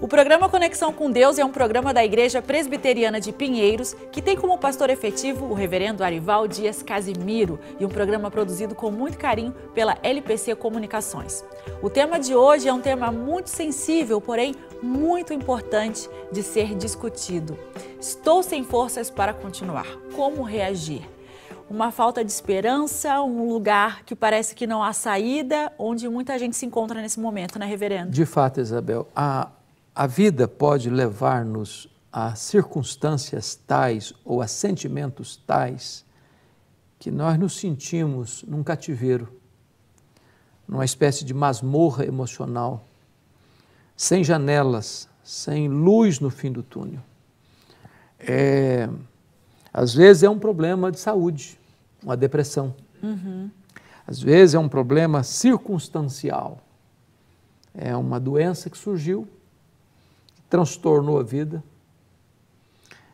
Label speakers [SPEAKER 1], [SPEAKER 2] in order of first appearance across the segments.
[SPEAKER 1] O programa Conexão com Deus é um programa da Igreja Presbiteriana de Pinheiros que tem como pastor efetivo o reverendo Arival Dias Casimiro e um programa produzido com muito carinho pela LPC Comunicações. O tema de hoje é um tema muito sensível, porém muito importante de ser discutido. Estou sem forças para continuar. Como reagir? uma falta de esperança, um lugar que parece que não há saída, onde muita gente se encontra nesse momento, né, reverendo?
[SPEAKER 2] De fato, Isabel, a, a vida pode levar-nos a circunstâncias tais ou a sentimentos tais que nós nos sentimos num cativeiro, numa espécie de masmorra emocional, sem janelas, sem luz no fim do túnel. É, às vezes é um problema de saúde, uma depressão. Uhum. Às vezes é um problema circunstancial. É uma doença que surgiu transtornou a vida,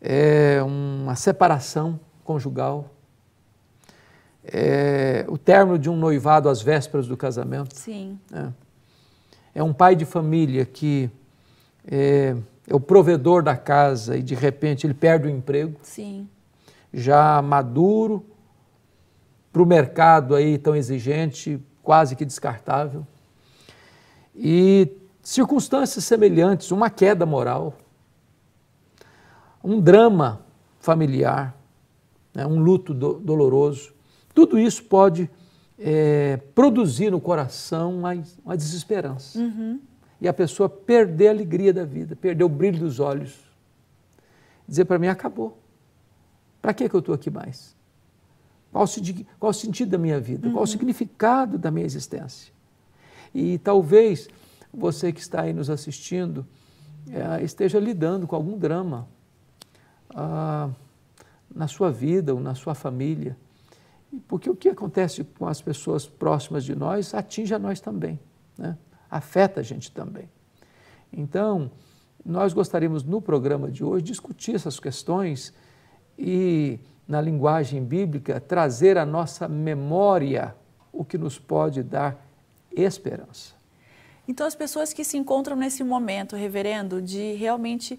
[SPEAKER 2] é uma separação conjugal, é o término de um noivado às vésperas do casamento. Sim. É, é um pai de família que é, é, o provedor da casa e de repente ele perde o emprego. Sim. Já maduro, para o mercado aí tão exigente, quase que descartável. E Circunstâncias semelhantes, uma queda moral, um drama familiar, né, um luto do, doloroso, tudo isso pode é, produzir no coração uma, uma desesperança. Uhum. E a pessoa perder a alegria da vida, perder o brilho dos olhos. Dizer para mim, acabou. Para que, que eu estou aqui mais? Qual o, qual o, sentido da minha vida? Uhum. Qual o uhum. significado da minha existência? E talvez você que está aí nos assistindo é, esteja lidando com algum drama ah, na sua vida ou na sua família. Porque o que acontece com as pessoas próximas de nós atinge a nós também, né? afeta a gente também. Então, nós gostaríamos no programa de hoje discutir essas questões e, na linguagem bíblica, trazer à nossa memória o que nos pode dar esperança.
[SPEAKER 1] Então, as pessoas que se encontram nesse momento, reverendo, de realmente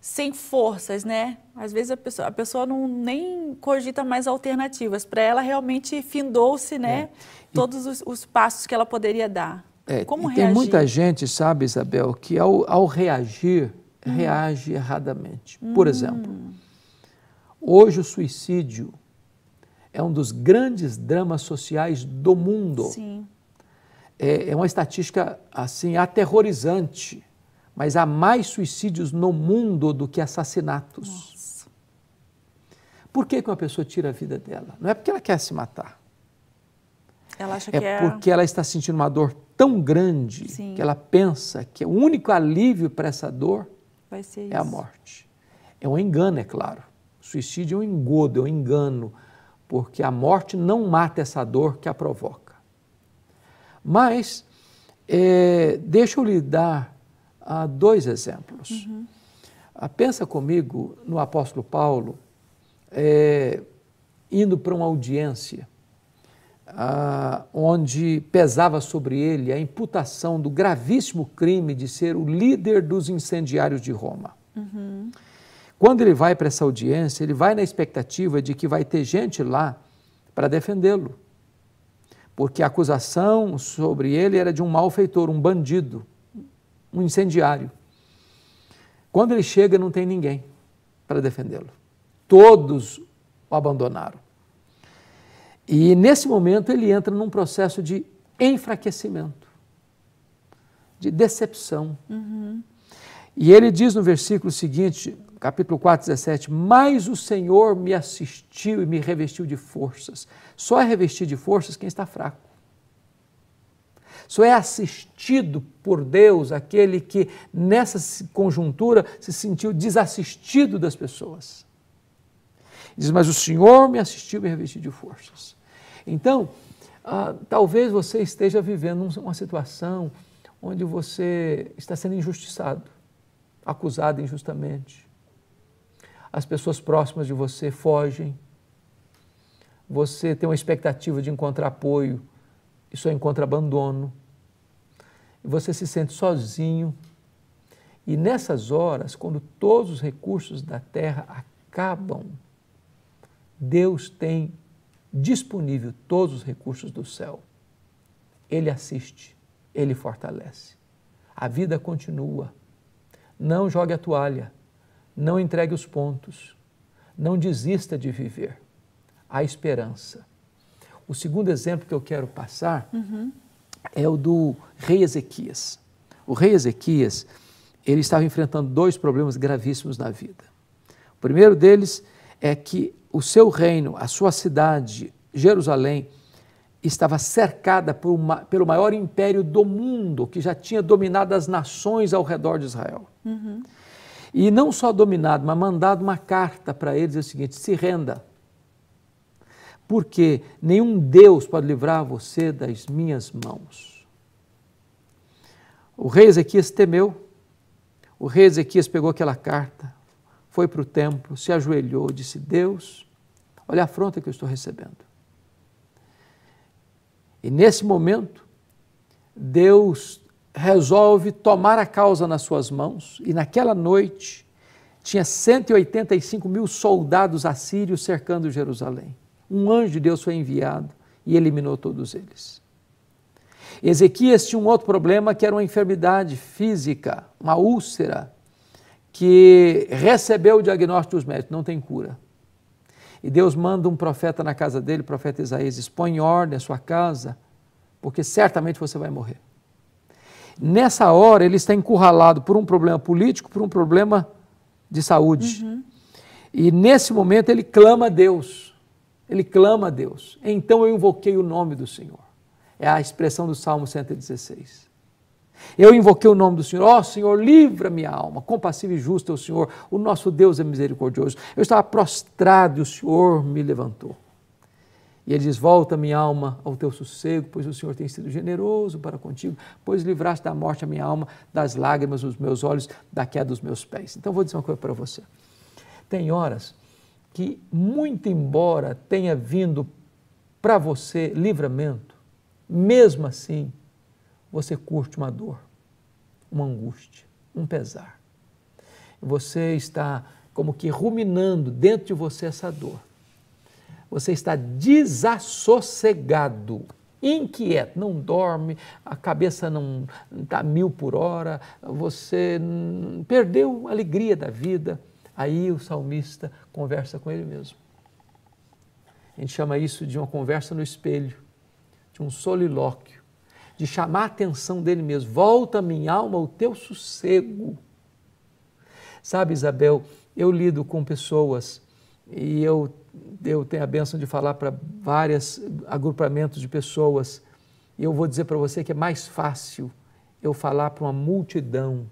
[SPEAKER 1] sem forças, né? Às vezes a pessoa, a pessoa não nem cogita mais alternativas. Para ela realmente findou-se, né? É. E, Todos os, os, passos que ela poderia dar.
[SPEAKER 2] É, Como reagir? Tem muita gente, sabe, Isabel, que ao, ao reagir, hum. reage erradamente. Hum. Por exemplo, hoje o suicídio é um dos grandes dramas sociais do mundo. Sim. É, é, uma estatística assim aterrorizante, mas há mais suicídios no mundo do que assassinatos. Nossa. Por que, que uma pessoa tira a vida dela? Não é porque ela quer se matar. Ela acha é que é porque ela está sentindo uma dor tão grande Sim. que ela pensa que o único alívio para essa dor é isso. a morte. É um engano, é claro. suicídio é um engodo, é um engano, porque a morte não mata essa dor que a provoca. Mas é, deixa eu lhe dar ah, dois exemplos. Uhum. Ah, pensa comigo no apóstolo Paulo é, indo para uma audiência ah, onde pesava sobre ele a imputação do gravíssimo crime de ser o líder dos incendiários de Roma. Uhum. Quando ele vai para essa audiência, ele vai na expectativa de que vai ter gente lá para defendê-lo porque a acusação sobre ele era de um malfeitor, um bandido, um incendiário. Quando ele chega, não tem ninguém para defendê-lo. Todos o abandonaram. E nesse momento ele entra num processo de enfraquecimento, de decepção. Uhum. E ele diz no versículo seguinte: capítulo 4, 17, mas o Senhor me assistiu e me revestiu de forças. Só é revestido de forças quem está fraco. Só é assistido por Deus aquele que nessa conjuntura se sentiu desassistido das pessoas. Diz, mas o Senhor me assistiu e me revestiu de forças. Então, ah, talvez você esteja vivendo uma situação onde você está sendo injustiçado, acusado injustamente, as pessoas próximas de você fogem, você tem uma expectativa de encontrar apoio é e só encontra abandono, você se sente sozinho. E nessas horas, quando todos os recursos da terra acabam, Deus tem disponível todos os recursos do céu. Ele assiste, ele fortalece. A vida continua. Não jogue a toalha não entregue os pontos. Não desista de viver. Há esperança. O segundo exemplo que eu quero passar uhum. é o do rei Ezequias. O rei Ezequias, ele estava enfrentando dois problemas gravíssimos na vida. O primeiro deles é que o seu reino, a sua cidade, Jerusalém, estava cercada por uma, pelo maior império do mundo, que já tinha dominado as nações ao redor de Israel. Uhum. E não só dominado, mas mandado uma carta para eles é o seguinte: se renda. Porque nenhum Deus pode livrar você das minhas mãos. O rei Ezequias temeu. O rei Ezequias pegou aquela carta, foi para o templo, se ajoelhou, disse: Deus, olha a afronta que eu estou recebendo. E nesse momento, Deus resolve tomar a causa nas suas mãos e naquela noite tinha 185 mil soldados assírios cercando Jerusalém. Um anjo de Deus foi enviado e eliminou todos eles. Ezequias tinha um outro problema que era uma enfermidade física, uma úlcera, que recebeu o diagnóstico dos médicos, não tem cura. E Deus manda um profeta na casa dele, o profeta Isaías, expõe ordem a sua casa, porque certamente você vai morrer. Nessa hora, ele está encurralado por um problema político, por um problema de saúde. Uhum. E nesse momento, ele clama a Deus. Ele clama a Deus. Então eu invoquei o nome do Senhor. É a expressão do Salmo 116. Eu invoquei o nome do Senhor, ó oh, Senhor, livra minha alma, compassivo e justo é o Senhor, o nosso Deus é misericordioso. Eu estava prostrado e o Senhor me levantou. E ele diz: Volta, minha alma, ao teu sossego, pois o Senhor tem sido generoso para contigo, pois livraste da morte a minha alma, das lágrimas dos meus olhos, da queda dos meus pés. Então, vou dizer uma coisa para você. Tem horas que, muito embora tenha vindo para você livramento, mesmo assim, você curte uma dor, uma angústia, um pesar. Você está como que ruminando dentro de você essa dor você está desassossegado, inquieto, não dorme, a cabeça não está mil por hora, você perdeu a alegria da vida. Aí o salmista conversa com ele mesmo. A gente chama isso de uma conversa no espelho, de um solilóquio, de chamar a atenção dele mesmo. Volta, minha alma, o teu sossego. Sabe, Isabel, eu lido com pessoas e eu, eu tenho a benção de falar para vários agrupamentos de pessoas. E eu vou dizer para você que é mais fácil eu falar para uma multidão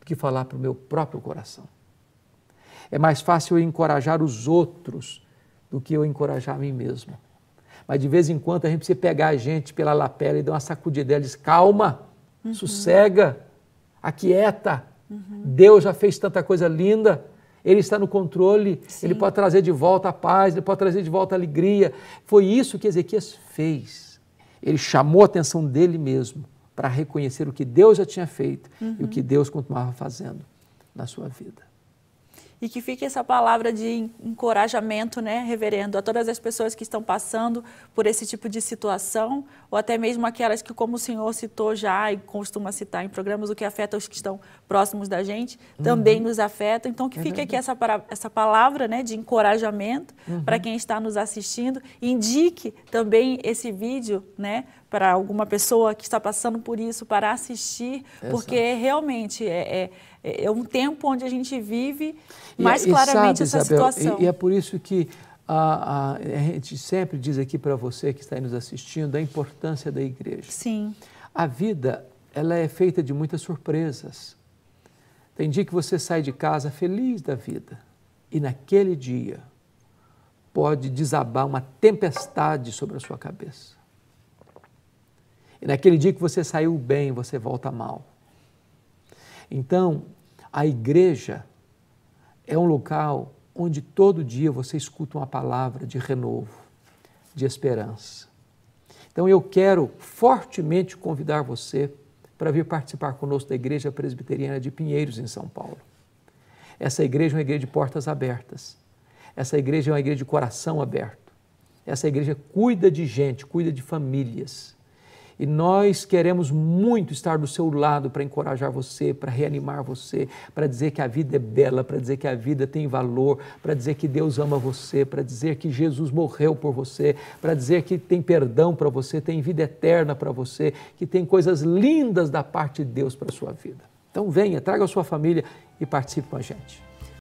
[SPEAKER 2] do que falar para o meu próprio coração. É mais fácil eu encorajar os outros do que eu encorajar a mim mesmo. Mas de vez em quando a gente precisa pegar a gente pela lapela e dar uma sacudida dela e diz, calma, uhum. sossega, aquieta, uhum. Deus já fez tanta coisa linda, ele está no controle, Sim. ele pode trazer de volta a paz, ele pode trazer de volta a alegria. Foi isso que Ezequias fez. Ele chamou a atenção dele mesmo para reconhecer o que Deus já tinha feito uhum. e o uhum. que Deus continuava fazendo na sua vida
[SPEAKER 1] e que fique essa palavra de encorajamento, né, reverendo, a todas as pessoas que estão passando por esse tipo de situação, ou até mesmo aquelas que, como o senhor citou já e costuma citar em programas, o que afeta os que estão próximos da gente, uhum. também nos afeta. Então, que é fique uhum. aqui essa, essa palavra né, de encorajamento uhum. para quem está nos assistindo. Indique também esse vídeo né, para alguma pessoa que está passando por isso, para assistir, Exato. porque realmente é, é, é, um tempo onde a gente vive mais é, e, claramente e sabe, essa Isabel, situação. E, e, é
[SPEAKER 2] por isso que a, a, a gente sempre diz aqui para você que está aí nos assistindo da importância da igreja. Sim. A vida, ela é feita de muitas surpresas. Tem dia que você sai de casa feliz da vida e naquele dia pode desabar uma tempestade sobre a sua cabeça. E naquele dia que você saiu bem, você volta mal. Então, a igreja é um local onde todo dia você escuta uma palavra de renovo, de esperança. Então eu quero fortemente convidar você para vir participar conosco da Igreja Presbiteriana de Pinheiros, em São Paulo. Essa igreja é uma igreja de portas abertas. Essa igreja é uma igreja de coração aberto. Essa igreja cuida de gente, cuida de famílias. E nós queremos muito estar do seu lado para encorajar você, para reanimar você, para dizer que a vida é bela, para dizer que a vida tem valor, para dizer que Deus ama você, para dizer que Jesus morreu por você, para dizer que tem perdão para você, tem vida eterna para você, que tem coisas lindas da parte de Deus para a sua vida. Então venha, traga a sua família e participe com a gente.